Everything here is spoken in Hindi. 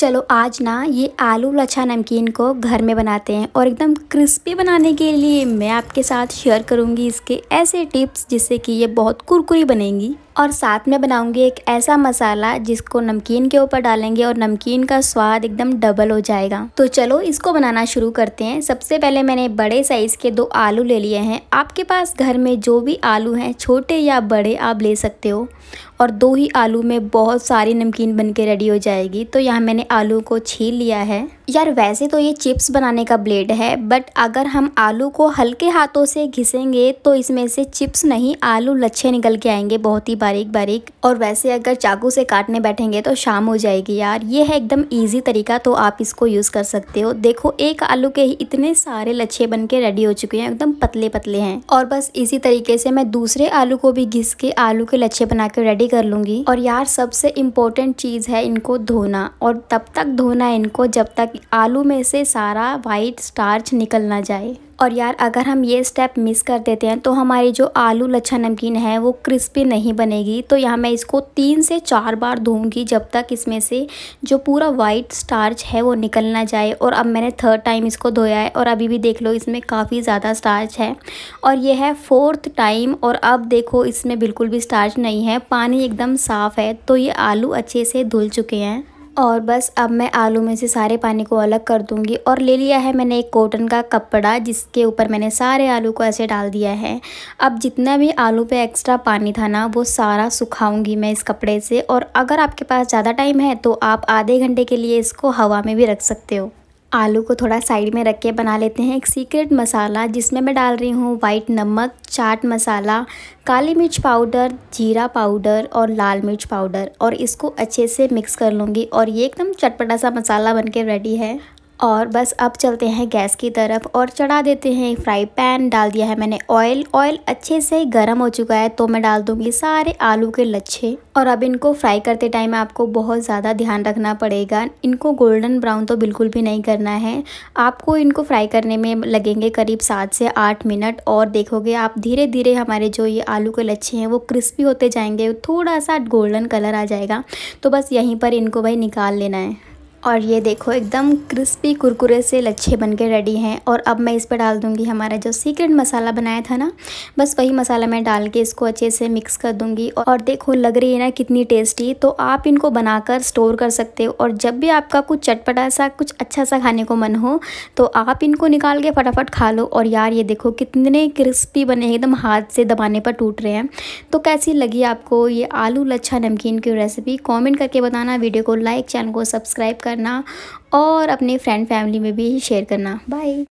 चलो आज ना ये आलू लच्छा नमकीन को घर में बनाते हैं और एकदम क्रिस्पी बनाने के लिए मैं आपके साथ शेयर करूँगी इसके ऐसे टिप्स जिससे कि ये बहुत कुरकुरी बनेंगी और साथ में बनाऊंगी एक ऐसा मसाला जिसको नमकीन के ऊपर डालेंगे और नमकीन का स्वाद एकदम डबल हो जाएगा तो चलो इसको बनाना शुरू करते हैं सबसे पहले मैंने बड़े साइज़ के दो आलू ले लिए हैं आपके पास घर में जो भी आलू हैं छोटे या बड़े आप ले सकते हो और दो ही आलू में बहुत सारी नमकीन बन के रेडी हो जाएगी तो यहाँ मैंने आलू को छील लिया है यार वैसे तो ये चिप्स बनाने का ब्लेड है बट अगर हम आलू को हल्के हाथों से घिसेंगे तो इसमें से चिप्स नहीं आलू लच्छे निकल के आएंगे बहुत ही बार बारीक बारीक और वैसे अगर चाकू से काटने बैठेंगे तो शाम हो जाएगी यार ये है एकदम ईजी तरीका तो आप इसको यूज़ कर सकते हो देखो एक आलू के ही इतने सारे लच्छे बन के रेडी हो चुके हैं एकदम पतले पतले हैं और बस इसी तरीके से मैं दूसरे आलू को भी घिस के आलू के लच्छे बना के रेडी कर लूँगी और यार सबसे इम्पोर्टेंट चीज़ है इनको धोना और तब तक धोना इनको जब तक आलू में से सारा वाइट स्टार्च निकल ना जाए और यार अगर हम ये स्टेप मिस कर देते हैं तो हमारी जो आलू लच्छा नमकीन है वो क्रिस्पी नहीं बनेगी तो यहाँ मैं इसको तीन से चार बार धोऊंगी जब तक इसमें से जो पूरा वाइट स्टार्च है वो निकल ना जाए और अब मैंने थर्ड टाइम इसको धोया है और अभी भी देख लो इसमें काफ़ी ज़्यादा स्टार्च है और ये है फोर्थ टाइम और अब देखो इसमें बिल्कुल भी स्टार्च नहीं है पानी एकदम साफ़ है तो ये आलू अच्छे से धुल चुके हैं और बस अब मैं आलू में से सारे पानी को अलग कर दूंगी और ले लिया है मैंने एक कॉटन का कपड़ा जिसके ऊपर मैंने सारे आलू को ऐसे डाल दिया है अब जितना भी आलू पे एक्स्ट्रा पानी था ना वो सारा सुखाऊंगी मैं इस कपड़े से और अगर आपके पास ज़्यादा टाइम है तो आप आधे घंटे के लिए इसको हवा में भी रख सकते हो आलू को थोड़ा साइड में रख के बना लेते हैं एक सीक्रेट मसाला जिसमें मैं डाल रही हूँ वाइट नमक चाट मसाला काली मिर्च पाउडर जीरा पाउडर और लाल मिर्च पाउडर और इसको अच्छे से मिक्स कर लूँगी और ये एकदम चटपटा सा मसाला बनके रेडी है और बस अब चलते हैं गैस की तरफ और चढ़ा देते हैं फ्राई पैन डाल दिया है मैंने ऑयल ऑयल अच्छे से गर्म हो चुका है तो मैं डाल दूंगी सारे आलू के लच्छे और अब इनको फ्राई करते टाइम आपको बहुत ज़्यादा ध्यान रखना पड़ेगा इनको गोल्डन ब्राउन तो बिल्कुल भी नहीं करना है आपको इनको फ्राई करने में लगेंगे करीब सात से आठ मिनट और देखोगे आप धीरे धीरे हमारे जो ये आलू के लच्छे हैं वो क्रिस्पी होते जाएंगे थोड़ा सा गोल्डन कलर आ जाएगा तो बस यहीं पर इनको भाई निकाल लेना है और ये देखो एकदम क्रिस्पी कुरकुरे से लच्छे बन के रेडी हैं और अब मैं इस पर डाल दूंगी हमारा जो सीक्रेट मसाला बनाया था ना बस वही मसाला मैं डाल के इसको अच्छे से मिक्स कर दूंगी और देखो लग रही है ना कितनी टेस्टी तो आप इनको बनाकर स्टोर कर सकते हो और जब भी आपका कुछ चटपटा सा कुछ अच्छा सा खाने को मन हो तो आप इनको निकाल के फटाफट खा लो और यार ये देखो कितने क्रिस्पी बने एकदम हाथ से दबाने पर टूट रहे हैं तो कैसी लगी आपको ये आलू लच्छा नमकीन की रेसिपी कॉमेंट करके बताना वीडियो को लाइक चैनल को सब्सक्राइब कर करना और अपने फ्रेंड फैमिली में भी शेयर करना बाय